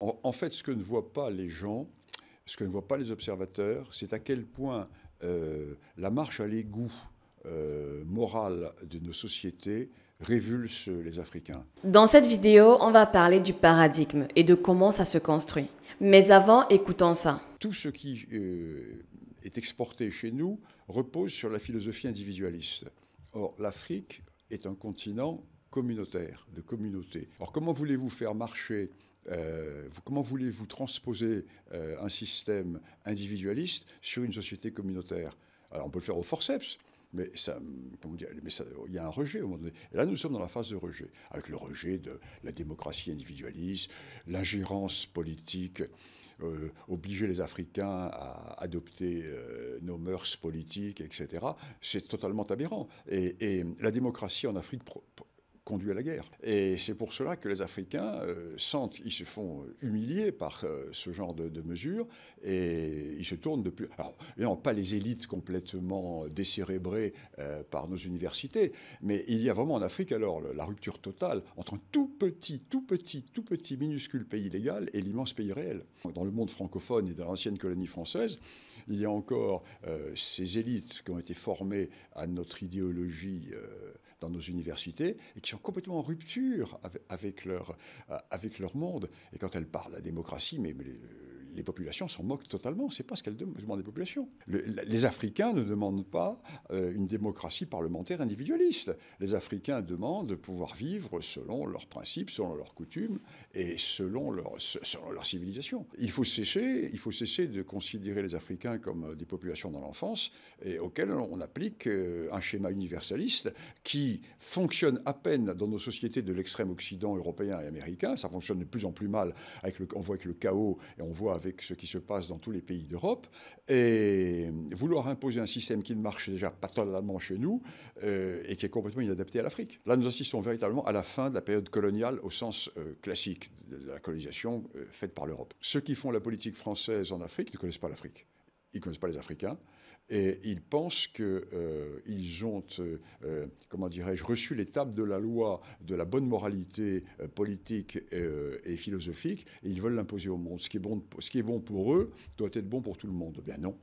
En, fait, ce que ne voient pas les gens, ce que ne voient pas les observateurs, c'est à quel point euh, la marche à l'égout euh, morale de nos sociétés révulse les Africains. Dans cette vidéo, on va parler du paradigme et de comment ça se construit. Mais avant, écoutons ça. Tout ce qui euh, est exporté chez nous repose sur la philosophie individualiste. Or, l'Afrique est un continent communautaire, de communauté. Alors, comment voulez-vous faire marcher euh, comment voulez-vous transposer euh, un système individualiste sur une société communautaire Alors on peut le faire au forceps, mais ça, il y a un rejet au moment donné. Et là, nous sommes dans la phase de rejet, avec le rejet de la démocratie individualiste, l'ingérence politique, euh, obliger les Africains à adopter nos mœurs politiques, etc. C'est totalement aberrant. Et, la démocratie en Afrique conduit à la guerre. Et c'est pour cela que les Africains euh, sentent, ils se font humilier par euh, ce genre de, de, mesures et ils se tournent de plus. Alors, pas les élites complètement décérébrées euh, par nos universités, mais il y a vraiment en Afrique alors la rupture totale entre un tout petit, tout petit, tout petit, minuscule pays légal et l'immense pays réel. Dans le monde francophone et dans l'ancienne colonie française, il y a encore ces élites qui ont été formées à notre idéologie nos universités et qui sont complètement en rupture avec, leur, euh, avec leur monde. Et quand elle parle de la démocratie, mais, mais euh, les populations s'en moquent totalement. C'est pas ce qu'elles demandent les populations. les Africains ne demandent pas euh, une démocratie parlementaire individualiste. Les Africains demandent de pouvoir vivre selon leurs principes, selon leurs coutumes et selon leur, leur civilisation. Il faut cesser, il faut cesser de considérer les Africains comme euh, des populations dans l'enfance et auxquelles on applique euh, un schéma universaliste qui fonctionne à peine dans nos sociétés de l'extrême occident européen et américain. Ça fonctionne de plus en plus mal. Avec le, on voit avec le chaos et on voit avec avec ce qui se passe dans tous les pays d'Europe. Et vouloir imposer un système qui ne marche déjà pas totalement chez nous euh, et qui est complètement inadapté à l'Afrique. Là, nous assistons véritablement à la fin de la période coloniale au sens euh, classique de la colonisation euh, faite par l'Europe. Ceux qui font la politique française en Afrique ne connaissent pas l'Afrique ils ne connaissent pas les Africains, et ils pensent qu'ils euh, ont, euh, euh, comment dirais-je, reçu l'étape de la loi, de la bonne moralité politique et philosophique, et ils veulent l'imposer au monde. Ce qui, est bon, ce qui est bon pour eux doit être bon pour tout le monde. Eh bien non.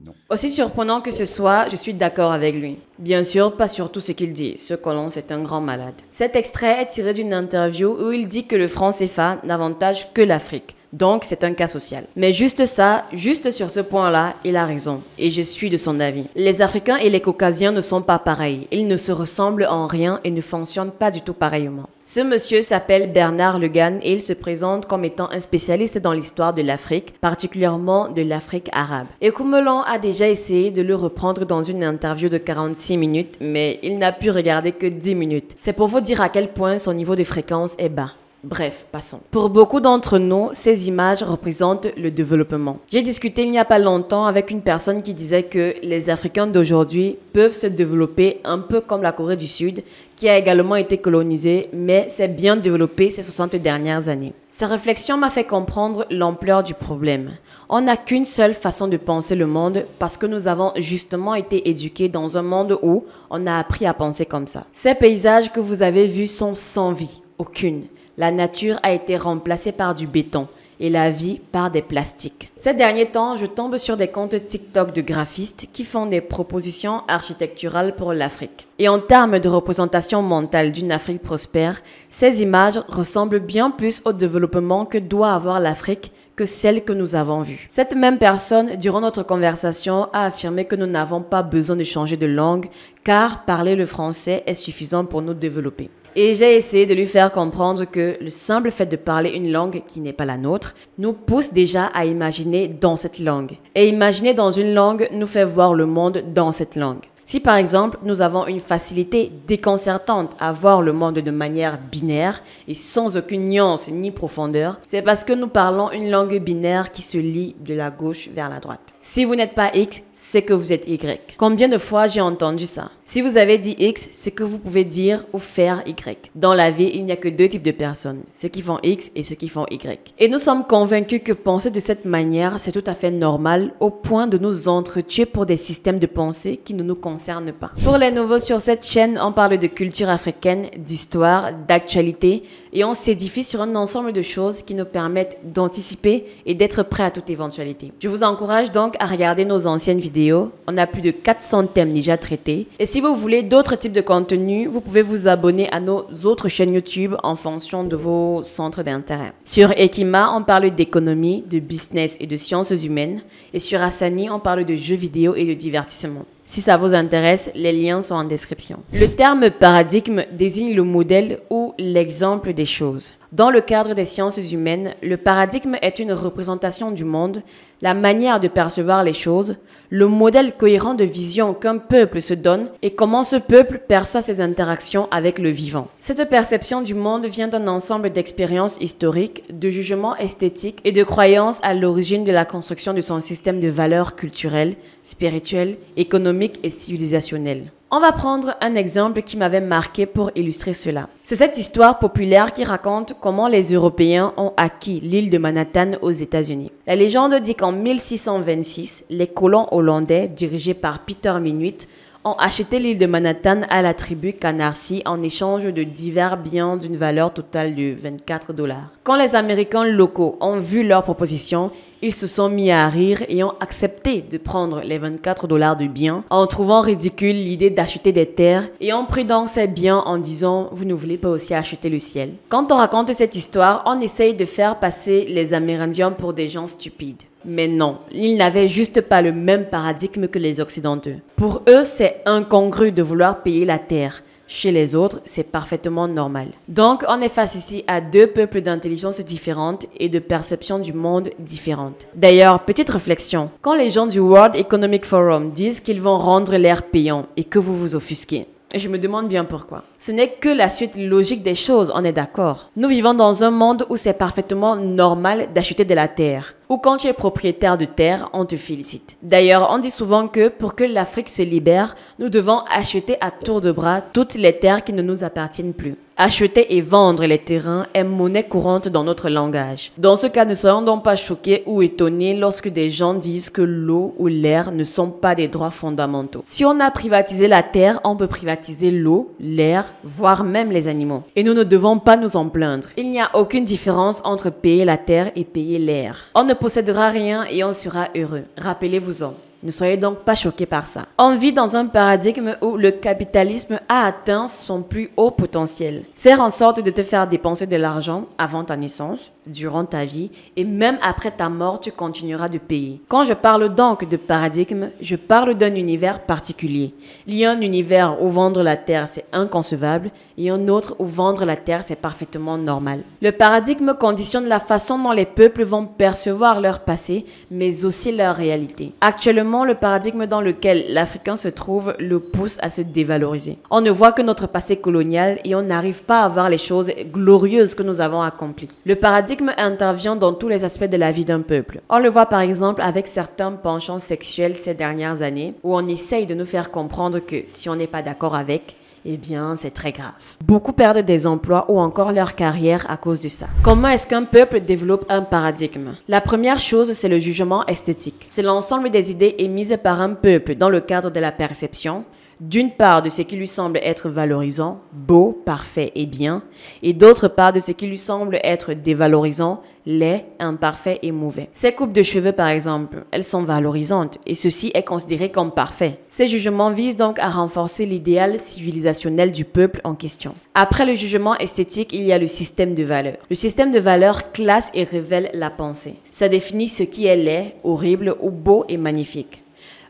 Non. Aussi surprenant que ce soit, je suis d'accord avec lui. Bien sûr, pas sur tout ce qu'il dit. Ce colon, c'est un grand malade. Cet extrait est tiré d'une interview où il dit que le franc CFA n'avantage que l'Afrique. Donc c'est un cas social. Mais juste ça, juste sur ce point-là, il a raison. Et je suis de son avis. Les Africains et les Caucasiens ne sont pas pareils. Ils ne se ressemblent en rien et ne fonctionnent pas du tout pareillement. Ce monsieur s'appelle Bernard Legan et il se présente comme étant un spécialiste dans l'histoire de l'Afrique, particulièrement de l'Afrique arabe. Et Koumelan a déjà essayé de le reprendre dans une interview de 46 minutes, mais il n'a pu regarder que 10 minutes. C'est pour vous dire à quel point son niveau de fréquence est bas. Bref, passons. Pour beaucoup d'entre nous, ces images représentent le développement. J'ai discuté il n'y a pas longtemps avec une personne qui disait que les Africains d'aujourd'hui peuvent se développer un peu comme la Corée du Sud, qui a également été colonisée, mais s'est bien développée ces 60 dernières années. Sa réflexion m'a fait comprendre l'ampleur du problème. On n'a qu'une seule façon de penser le monde parce que nous avons justement été éduqués dans un monde où on a appris à penser comme ça. Ces paysages que vous avez vus sont sans vie, aucune. La nature a été remplacée par du béton et la vie par des plastiques. Ces derniers temps, je tombe sur des comptes TikTok de graphistes qui font des propositions architecturales pour l'Afrique. Et en termes de représentation mentale d'une Afrique prospère, ces images ressemblent bien plus au développement que doit avoir l'Afrique que celle que nous avons vue. Cette même personne, durant notre conversation, a affirmé que nous n'avons pas besoin de changer de langue car parler le français est suffisant pour nous développer. Et j'ai essayé de lui faire comprendre que le simple fait de parler une langue qui n'est pas la nôtre nous pousse déjà à imaginer dans cette langue. Et imaginer dans une langue nous fait voir le monde dans cette langue. Si par exemple nous avons une facilité déconcertante à voir le monde de manière binaire et sans aucune nuance ni profondeur, c'est parce que nous parlons une langue binaire qui se lie de la gauche vers la droite. Si vous n'êtes pas X, c'est que vous êtes Y. Combien de fois j'ai entendu ça Si vous avez dit X, c'est que vous pouvez dire ou faire Y. Dans la vie, il n'y a que deux types de personnes, ceux qui font X et ceux qui font Y. Et nous sommes convaincus que penser de cette manière, c'est tout à fait normal au point de nous entretuer pour des systèmes de pensée qui ne nous concernent pas. Pour les nouveaux sur cette chaîne, on parle de culture africaine, d'histoire, d'actualité et on s'édifie sur un ensemble de choses qui nous permettent d'anticiper et d'être prêt à toute éventualité. Je vous encourage donc à regarder nos anciennes vidéos. On a plus de 400 thèmes déjà traités. Et si vous voulez d'autres types de contenus, vous pouvez vous abonner à nos autres chaînes YouTube en fonction de vos centres d'intérêt. Sur Ekima, on parle d'économie, de business et de sciences humaines. Et sur Asani, on parle de jeux vidéo et de divertissement. Si ça vous intéresse, les liens sont en description. Le terme paradigme désigne le modèle ou l'exemple des choses. Dans le cadre des sciences humaines, le paradigme est une représentation du monde, la manière de percevoir les choses, le modèle cohérent de vision qu'un peuple se donne et comment ce peuple perçoit ses interactions avec le vivant. Cette perception du monde vient d'un ensemble d'expériences historiques, de jugements esthétiques et de croyances à l'origine de la construction de son système de valeurs culturelles, spirituelles, économiques, et civilisationnel. On va prendre un exemple qui m'avait marqué pour illustrer cela. C'est cette histoire populaire qui raconte comment les Européens ont acquis l'île de Manhattan aux États-Unis. La légende dit qu'en 1626, les colons hollandais, dirigés par Peter Minuit, ont acheté l'île de Manhattan à la tribu Canarsie en échange de divers biens d'une valeur totale de 24 dollars. Quand les Américains locaux ont vu leur proposition, ils se sont mis à rire et ont accepté de prendre les 24 dollars de biens en trouvant ridicule l'idée d'acheter des terres et en pris donc ces biens en disant vous ne voulez pas aussi acheter le ciel. Quand on raconte cette histoire, on essaye de faire passer les Amérindiens pour des gens stupides. Mais non, ils n'avaient juste pas le même paradigme que les Occidentaux. Pour eux, c'est incongru de vouloir payer la terre. Chez les autres, c'est parfaitement normal. Donc, on est face ici à deux peuples d'intelligence différente et de perception du monde différente. D'ailleurs, petite réflexion. Quand les gens du World Economic Forum disent qu'ils vont rendre l'air payant et que vous vous offusquez, et je me demande bien pourquoi. Ce n'est que la suite logique des choses, on est d'accord. Nous vivons dans un monde où c'est parfaitement normal d'acheter de la terre. Ou quand tu es propriétaire de terre, on te félicite. D'ailleurs, on dit souvent que pour que l'Afrique se libère, nous devons acheter à tour de bras toutes les terres qui ne nous appartiennent plus. Acheter et vendre les terrains est monnaie courante dans notre langage. Dans ce cas, ne soyons donc pas choqués ou étonnés lorsque des gens disent que l'eau ou l'air ne sont pas des droits fondamentaux. Si on a privatisé la terre, on peut privatiser l'eau, l'air, voire même les animaux. Et nous ne devons pas nous en plaindre. Il n'y a aucune différence entre payer la terre et payer l'air. On ne possédera rien et on sera heureux. Rappelez-vous-en. Ne soyez donc pas choqués par ça. On vit dans un paradigme où le capitalisme a atteint son plus haut potentiel. Faire en sorte de te faire dépenser de l'argent avant ta naissance, durant ta vie et même après ta mort, tu continueras de payer. Quand je parle donc de paradigme, je parle d'un univers particulier. Il y a un univers où vendre la terre, c'est inconcevable et un autre où vendre la terre, c'est parfaitement normal. Le paradigme conditionne la façon dont les peuples vont percevoir leur passé, mais aussi leur réalité. Actuellement, le paradigme dans lequel l'Africain se trouve le pousse à se dévaloriser. On ne voit que notre passé colonial et on n'arrive pas à voir les choses glorieuses que nous avons accomplies. Le paradigme intervient dans tous les aspects de la vie d'un peuple. On le voit par exemple avec certains penchants sexuels ces dernières années, où on essaye de nous faire comprendre que si on n'est pas d'accord avec, eh bien, c'est très grave. Beaucoup perdent des emplois ou encore leur carrière à cause de ça. Comment est-ce qu'un peuple développe un paradigme La première chose, c'est le jugement esthétique. C'est l'ensemble des idées émises par un peuple dans le cadre de la perception, d'une part de ce qui lui semble être valorisant, beau, parfait et bien, et d'autre part de ce qui lui semble être dévalorisant, laid, imparfait et mauvais. Ces coupes de cheveux, par exemple, elles sont valorisantes et ceci est considéré comme parfait. Ces jugements visent donc à renforcer l'idéal civilisationnel du peuple en question. Après le jugement esthétique, il y a le système de valeurs. Le système de valeurs classe et révèle la pensée. Ça définit ce qui est laid, horrible ou beau et magnifique.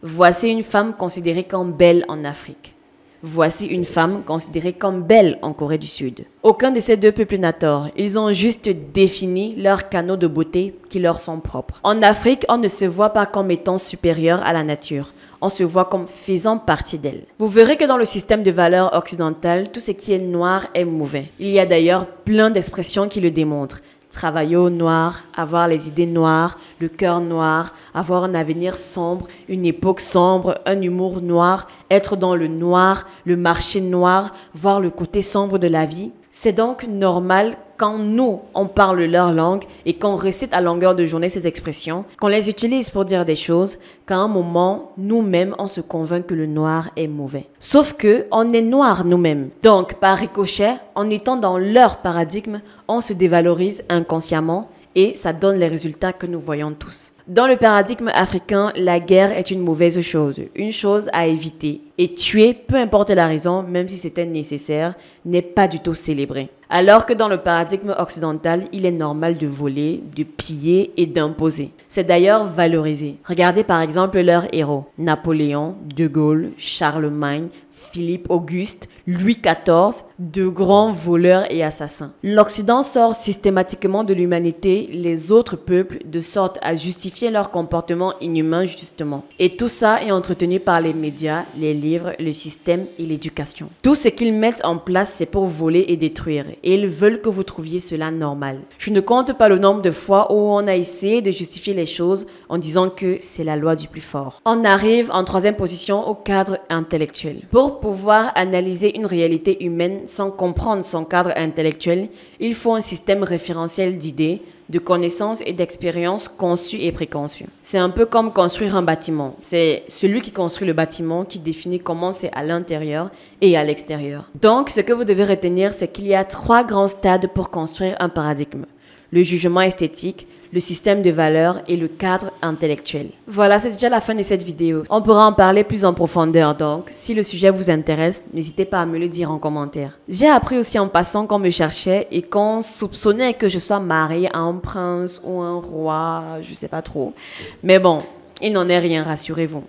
Voici une femme considérée comme belle en Afrique. Voici une femme considérée comme belle en Corée du Sud. Aucun de ces deux peuples n'a tort. Ils ont juste défini leurs canaux de beauté qui leur sont propres. En Afrique, on ne se voit pas comme étant supérieur à la nature. On se voit comme faisant partie d'elle. Vous verrez que dans le système de valeurs occidentales, tout ce qui est noir est mauvais. Il y a d'ailleurs plein d'expressions qui le démontrent travailler au noir, avoir les idées noires, le cœur noir, avoir un avenir sombre, une époque sombre, un humour noir, être dans le noir, le marché noir, voir le côté sombre de la vie c'est donc normal quand nous, on parle leur langue et qu'on récite à longueur de journée ces expressions, qu'on les utilise pour dire des choses, qu'à un moment, nous-mêmes, on se convainc que le noir est mauvais. Sauf que, on est noir nous-mêmes. Donc, par ricochet, en étant dans leur paradigme, on se dévalorise inconsciemment et ça donne les résultats que nous voyons tous. Dans le paradigme africain, la guerre est une mauvaise chose, une chose à éviter. Et tuer, peu importe la raison, même si c'était nécessaire, n'est pas du tout célébré. Alors que dans le paradigme occidental, il est normal de voler, de piller et d'imposer. C'est d'ailleurs valorisé. Regardez par exemple leurs héros, Napoléon, De Gaulle, Charlemagne, Philippe Auguste, Louis XIV, de grands voleurs et assassins. L'Occident sort systématiquement de l'humanité les autres peuples de sorte à justifier leur comportement inhumain justement. Et tout ça est entretenu par les médias, les livres, le système et l'éducation. Tout ce qu'ils mettent en place, c'est pour voler et détruire. Et ils veulent que vous trouviez cela normal. Je ne compte pas le nombre de fois où on a essayé de justifier les choses en disant que c'est la loi du plus fort. On arrive en troisième position au cadre intellectuel. Pour pouvoir analyser une réalité humaine sans comprendre son cadre intellectuel, il faut un système référentiel d'idées, de connaissances et d'expériences conçues et préconçues. C'est un peu comme construire un bâtiment. C'est celui qui construit le bâtiment qui définit comment c'est à l'intérieur et à l'extérieur. Donc, ce que vous devez retenir, c'est qu'il y a trois grands stades pour construire un paradigme le jugement esthétique, le système de valeurs et le cadre intellectuel. Voilà, c'est déjà la fin de cette vidéo. On pourra en parler plus en profondeur, donc si le sujet vous intéresse, n'hésitez pas à me le dire en commentaire. J'ai appris aussi en passant qu'on me cherchait et qu'on soupçonnait que je sois mariée à un prince ou un roi, je sais pas trop. Mais bon, il n'en est rien, rassurez-vous.